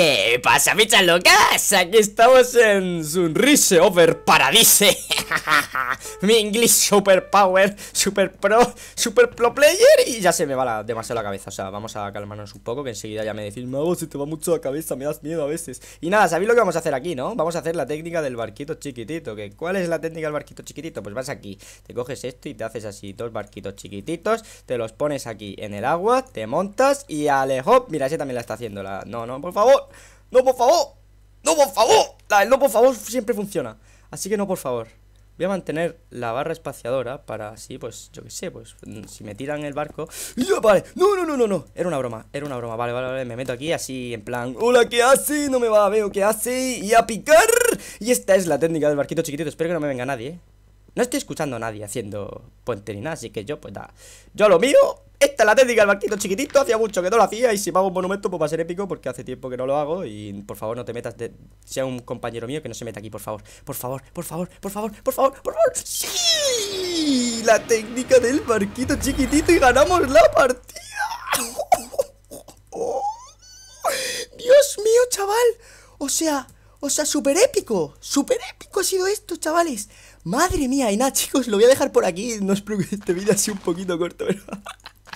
¿Qué pasa, fichas locas? Aquí estamos en Sunrise Over Paradise Mi inglés super power, super pro, super pro player Y ya se me va la, demasiado la cabeza O sea, vamos a calmarnos un poco Que enseguida ya me decís Mago, si te va mucho la cabeza, me das miedo a veces Y nada, ¿sabéis lo que vamos a hacer aquí, no? Vamos a hacer la técnica del barquito chiquitito que ¿Cuál es la técnica del barquito chiquitito? Pues vas aquí, te coges esto y te haces así Dos barquitos chiquititos, te los pones aquí en el agua Te montas y alejo. Mira, ese también la está haciendo la... No, no, por favor ¡No, por favor! ¡No, por favor! no, por favor, siempre funciona. Así que no, por favor. Voy a mantener la barra espaciadora para así, pues, yo qué sé, pues, mm, si me tiran el barco... ¡No, vale! ¡No, no, no, no, no! Era una broma, era una broma. Vale, vale, vale, me meto aquí así, en plan... ¡Hola, qué hace! No me va a ver, ¿qué hace! ¡Y a picar! Y esta es la técnica del barquito chiquitito. Espero que no me venga nadie, No estoy escuchando a nadie haciendo puente ni nada, así que yo, pues, da... Yo lo mío, esta es la técnica del barquito chiquitito, hacía mucho que no lo hacía y si me hago un monumento pues va a ser épico porque hace tiempo que no lo hago y por favor no te metas, de... sea un compañero mío que no se meta aquí, por favor, por favor, por favor, por favor, por favor, por favor. ¡Sí! La técnica del barquito chiquitito y ganamos la partida. Dios mío, chaval. O sea, o sea, súper épico. Súper épico ha sido esto, chavales. Madre mía, y nada, chicos, lo voy a dejar por aquí. No os preocupéis, este vídeo ha sido un poquito corto, pero...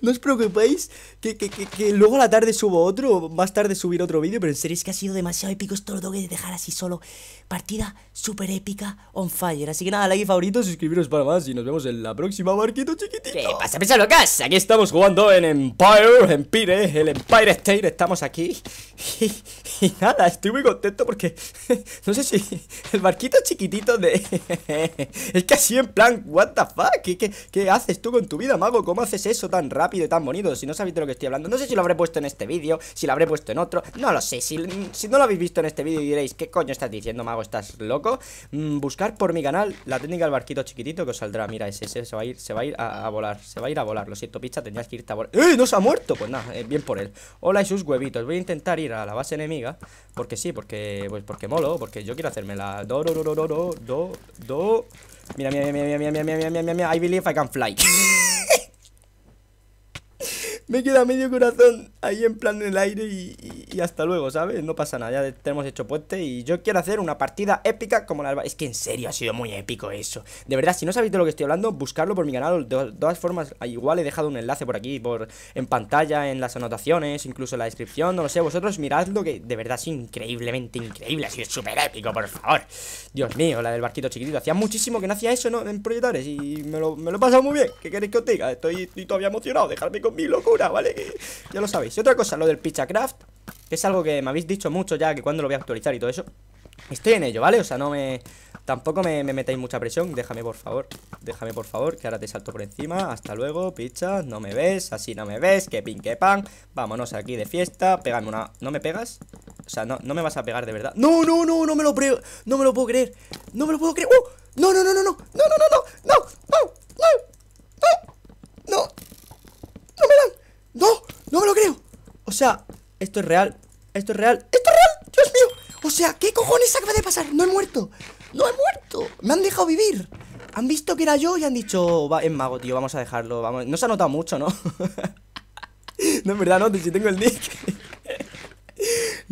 no os preocupéis, que, que, que, luego a la tarde subo otro, más tarde subir otro vídeo, pero en serio es que ha sido demasiado épico esto, lo tengo que dejar así solo. Partida súper épica, on fire. Así que nada, like y favorito, suscribiros para más y nos vemos en la próxima, Barquito chiquitito. ¿Qué pasa, pesa locas? Aquí estamos jugando en Empire, Empire, el Empire State, estamos aquí. Y, nada, estoy muy contento porque no sé si el barquito chiquitito de... Es que así en plan, what the fuck, qué haces tú con tu vida, mago? ¿Cómo haces eso tan rápido? tan bonito Si no sabéis de lo que estoy hablando, no sé si lo habré puesto en este vídeo Si lo habré puesto en otro, no lo sé Si, si no lo habéis visto en este vídeo y diréis ¿Qué coño estás diciendo, mago? ¿Estás loco? buscar por mi canal la técnica del barquito chiquitito Que os saldrá, mira, ese, ese se va a ir, se va a, ir a, volar Se va a ir a volar, lo siento, picha, tenías que irte a volar ¡Eh! ¡No se ha muerto! Pues nada, bien por él Hola y sus huevitos, voy a intentar ir a la base enemiga Porque sí, porque, pues porque molo Porque yo quiero hacerme la... Do, do, do, do, do, do, do. Mira, mira, mira, mira, mira, mira, mira, mira, mira, mira, I believe I can fly me queda medio corazón ahí en plan en el aire y, hasta luego, ¿sabes? No pasa nada, ya tenemos hecho puente y yo quiero hacer una partida épica como la... Es que en serio ha sido muy épico eso. De verdad, si no sabéis de lo que estoy hablando, buscarlo por mi canal. De todas formas, ah, igual he dejado un enlace por aquí, por en pantalla, en las anotaciones, incluso en la descripción, no lo sé. Vosotros miradlo que de verdad es increíblemente increíble, ha sido súper épico, por favor. Dios mío, la del barquito chiquitito. Hacía muchísimo que no hacía eso ¿no? en proyectores y me lo, me he pasado muy bien. ¿Qué queréis que os diga? Estoy, estoy todavía emocionado, dejadme con mi locura. ¿vale? ya lo sabéis. Y otra cosa, lo del Pichacraft, que es algo que me habéis dicho mucho ya, que cuando lo voy a actualizar y todo eso. Estoy en ello, ¿vale? O sea, no me... Tampoco me, metáis mucha presión, déjame por favor, déjame por favor, que ahora te salto por encima, hasta luego, picha, no me ves, así no me ves, que pin, que pan, vámonos aquí de fiesta, pégame una, ¿no me pegas? O sea, no, no me vas a pegar de verdad, no, no, no, no me lo no me lo puedo creer, no me lo puedo creer, ¡Uh! no, no, no, no, no, no, no, no, no, no, sea, esto es real Esto es real ¡Esto es real! ¡Dios mío! O sea, ¿qué cojones acaba de pasar? No he muerto No he muerto Me han dejado vivir Han visto que era yo y han dicho es mago, tío Vamos a dejarlo No se ha notado mucho, ¿no? no, en verdad no Si tengo el nick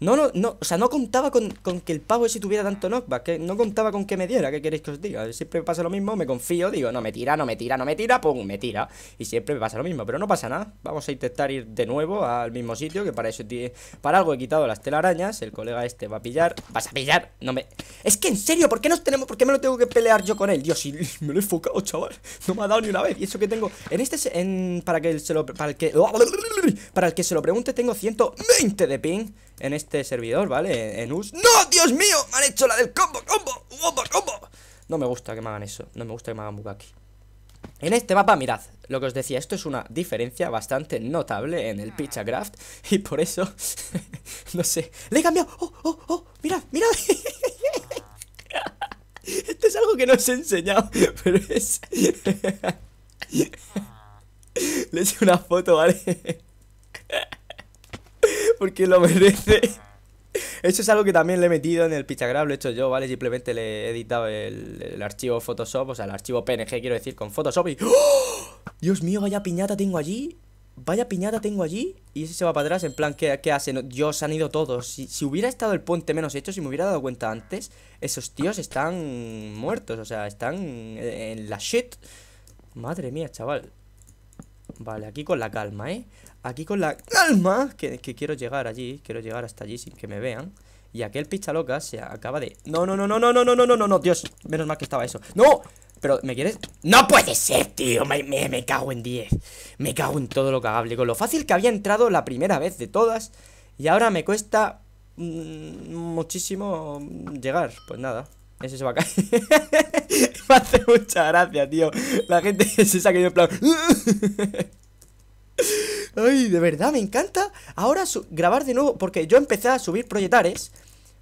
No, no, no, o sea, no contaba con, que el pavo ese tuviera tanto knockback, que no contaba con que me diera, ¿qué queréis que os diga? Siempre me pasa lo mismo, me confío, digo, no me tira, no me tira, no me tira, pum, me tira. Y siempre me pasa lo mismo, pero no pasa nada. Vamos a intentar ir de nuevo al mismo sitio, que para eso tiene, para algo he quitado las telarañas, el colega este va a pillar, vas a pillar, no me... Es que en serio, ¿por qué nos tenemos, por qué me lo tengo que pelear yo con él? Dios, si me lo he enfocado, chaval, no me ha dado ni una vez. Y eso que tengo, en este, en, para que se lo, para el que, para el que se lo pregunte, tengo 120 de ping en este servidor, ¿vale? En US. ¡No, Dios mío! ¡Me han hecho la del combo, combo, combo, combo! No me gusta que me hagan eso. No me gusta que me hagan Bugaki. En este mapa, mirad, lo que os decía, esto es una diferencia bastante notable en el craft Y por eso, no sé, le he cambiado, oh, oh, oh, mirad, mirad Esto es algo que no os he enseñado, pero es... Le he hecho una foto, ¿vale? porque lo merece. Eso es algo que también le he metido en el Pichagrab, lo he hecho yo, ¿vale? Simplemente le he editado el, archivo Photoshop, o sea, el archivo PNG, quiero decir, con Photoshop y... ¡Oh! Dios mío, vaya piñata tengo allí. Vaya piñata tengo allí. Y ese se va para atrás, en plan, ¿qué, qué hacen? Dios, han ido todos. Si, si, hubiera estado el puente menos hecho, si me hubiera dado cuenta antes, esos tíos están muertos, o sea, están en la shit. Madre mía, chaval. Vale, aquí con la calma, ¿eh? aquí con la calma que, quiero llegar allí, quiero llegar hasta allí sin que me vean. Y aquel loca se acaba de... No, no, no, no, no, no, no, no, no, no, no, Dios, menos mal que estaba eso. ¡No! Pero, ¿me quieres? ¡No puede ser, tío! Me, me, cago en 10. Me cago en todo lo cagable. Con lo fácil que había entrado la primera vez de todas. Y ahora me cuesta mm, muchísimo llegar. Pues nada, ese se va a caer. me hace mucha gracia, tío. La gente se saca yo en plan... Uh". Ay, de verdad, me encanta ahora grabar de nuevo, porque yo empecé a subir proyectares,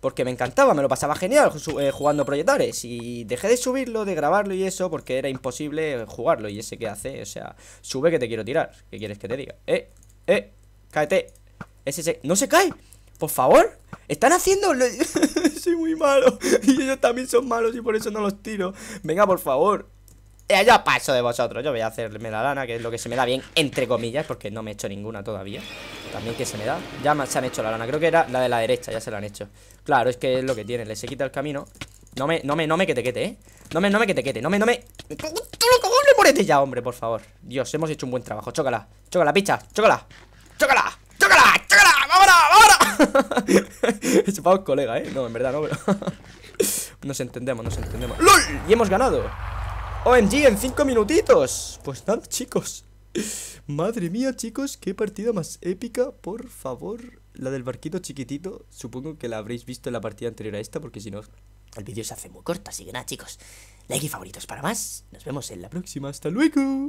porque me encantaba, me lo pasaba genial eh, jugando proyectares, y dejé de subirlo, de grabarlo y eso, porque era imposible jugarlo, y ese que hace, o sea, sube que te quiero tirar, ¿qué quieres que te diga? Eh, eh, cáete, ese no se cae, por favor, están haciendo... Soy muy malo, y ellos también son malos y por eso no los tiro, venga, por favor, eh, ya, paso de vosotros, yo voy a hacerme la lana Que es lo que se me da bien, entre comillas Porque no me he hecho ninguna todavía También que se me da, ya se han hecho la lana Creo que era la de la derecha, ya se la han hecho Claro, es que es lo que tienen le se quita el camino No me, no me, no me que te quete, eh No me, no me que te quete, no me, no me por morete ya, hombre, por favor! Dios, hemos hecho un buen trabajo, chócala, chócala, picha Chócala, chócala, chócala, chócala ¡Vámonos, vámonos! un colega, eh, no, en verdad no pero Nos entendemos, nos entendemos ¡LOL! Y hemos ganado OMG, en 5 minutitos Pues nada, chicos Madre mía, chicos, qué partida más épica Por favor, la del barquito chiquitito Supongo que la habréis visto en la partida anterior a esta Porque si no, el vídeo se hace muy corto Así que nada, chicos, like y favoritos para más Nos vemos en la próxima, hasta luego